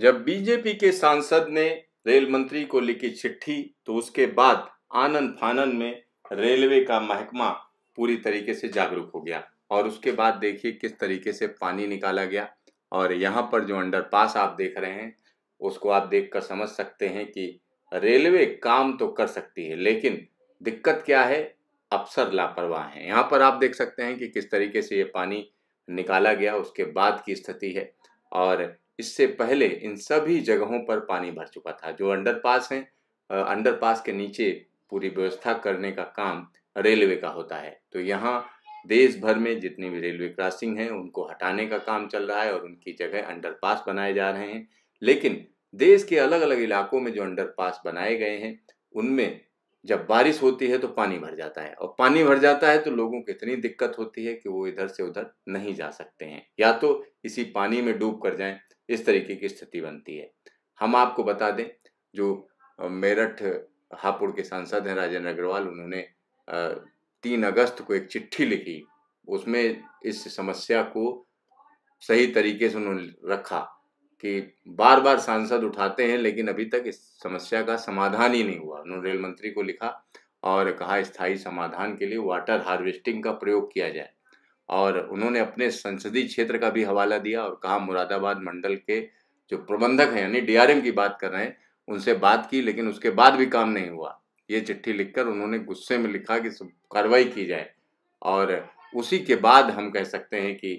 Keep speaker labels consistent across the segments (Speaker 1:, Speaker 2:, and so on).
Speaker 1: जब बीजेपी के सांसद ने रेल मंत्री को लिखी चिट्ठी तो उसके बाद आनंद फानन में रेलवे का महकमा पूरी तरीके से जागरूक हो गया और उसके बाद देखिए किस तरीके से पानी निकाला गया और यहाँ पर जो अंडर पास आप देख रहे हैं उसको आप देख कर समझ सकते हैं कि रेलवे काम तो कर सकती है लेकिन दिक्कत क्या है अफसर लापरवाह हैं यहाँ पर आप देख सकते हैं कि किस तरीके से ये पानी निकाला गया उसके बाद की स्थिति है और इससे पहले इन सभी जगहों पर पानी भर चुका था जो अंडरपास हैं अंडरपास के नीचे पूरी व्यवस्था करने का काम रेलवे का होता है तो यहाँ देश भर में जितनी भी रेलवे क्रॉसिंग हैं उनको हटाने का काम चल रहा है और उनकी जगह अंडरपास बनाए जा रहे हैं लेकिन देश के अलग अलग इलाकों में जो अंडरपास बनाए गए हैं उनमें जब बारिश होती है तो पानी भर जाता है और पानी भर जाता है तो लोगों को इतनी दिक्कत होती है कि वो इधर से उधर नहीं जा सकते हैं या तो इसी पानी में डूब कर जाएं इस तरीके की स्थिति बनती है हम आपको बता दें जो मेरठ हापुड़ के सांसद हैं राजेंद्र अग्रवाल उन्होंने तीन अगस्त को एक चिट्ठी लिखी उसमें इस समस्या को सही तरीके से उन्होंने रखा कि बार बार सांसद उठाते हैं लेकिन अभी तक इस समस्या का समाधान ही नहीं हुआ उन्होंने रेल मंत्री को लिखा और कहा स्थायी समाधान के लिए वाटर हार्वेस्टिंग का प्रयोग किया जाए और उन्होंने अपने संसदीय क्षेत्र का भी हवाला दिया और कहा मुरादाबाद मंडल के जो प्रबंधक हैं यानी डीआरएम की बात कर रहे हैं उनसे बात की लेकिन उसके बाद भी काम नहीं हुआ ये चिट्ठी लिखकर उन्होंने गुस्से में लिखा कि कार्रवाई की जाए और उसी के बाद हम कह सकते हैं कि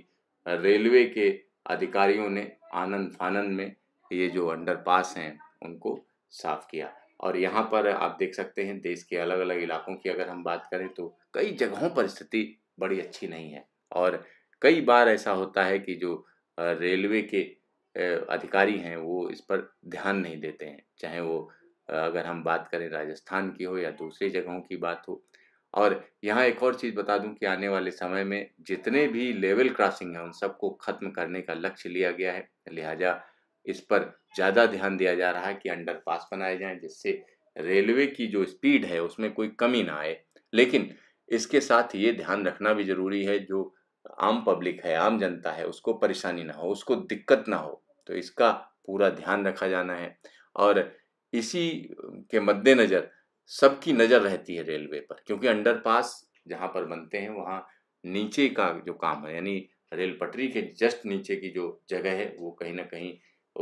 Speaker 1: रेलवे के अधिकारियों ने आनंद फानंद में ये जो अंडरपास हैं उनको साफ किया और यहाँ पर आप देख सकते हैं देश के अलग अलग इलाकों की अगर हम बात करें तो कई जगहों पर स्थिति बड़ी अच्छी नहीं है और कई बार ऐसा होता है कि जो रेलवे के अधिकारी हैं वो इस पर ध्यान नहीं देते हैं चाहे वो अगर हम बात करें राजस्थान की हो या दूसरी जगहों की बात हो और यहाँ एक और चीज़ बता दूं कि आने वाले समय में जितने भी लेवल क्रॉसिंग हैं उन सबको ख़त्म करने का लक्ष्य लिया गया है लिहाजा इस पर ज़्यादा ध्यान दिया जा रहा है कि अंडर पास बनाए जाएँ जिससे रेलवे की जो स्पीड है उसमें कोई कमी ना आए लेकिन इसके साथ ये ध्यान रखना भी ज़रूरी है जो आम पब्लिक है आम जनता है उसको परेशानी ना हो उसको दिक्कत ना हो तो इसका पूरा ध्यान रखा जाना है और इसी के मद्देनज़र सबकी नज़र रहती है रेलवे पर क्योंकि अंडरपास जहाँ पर बनते हैं वहाँ नीचे का जो काम है यानी रेल पटरी के जस्ट नीचे की जो जगह है वो कहीं ना कहीं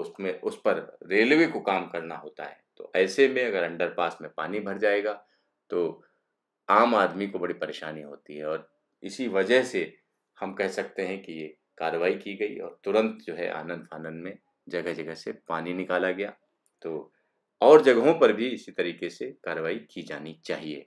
Speaker 1: उसमें उस पर रेलवे को काम करना होता है तो ऐसे में अगर अंडरपास में पानी भर जाएगा तो आम आदमी को बड़ी परेशानी होती है और इसी वजह से हम कह सकते हैं कि ये कार्रवाई की गई और तुरंत जो है आनंद फानंद में जगह जगह से पानी निकाला गया तो और जगहों पर भी इसी तरीके से कार्रवाई की जानी चाहिए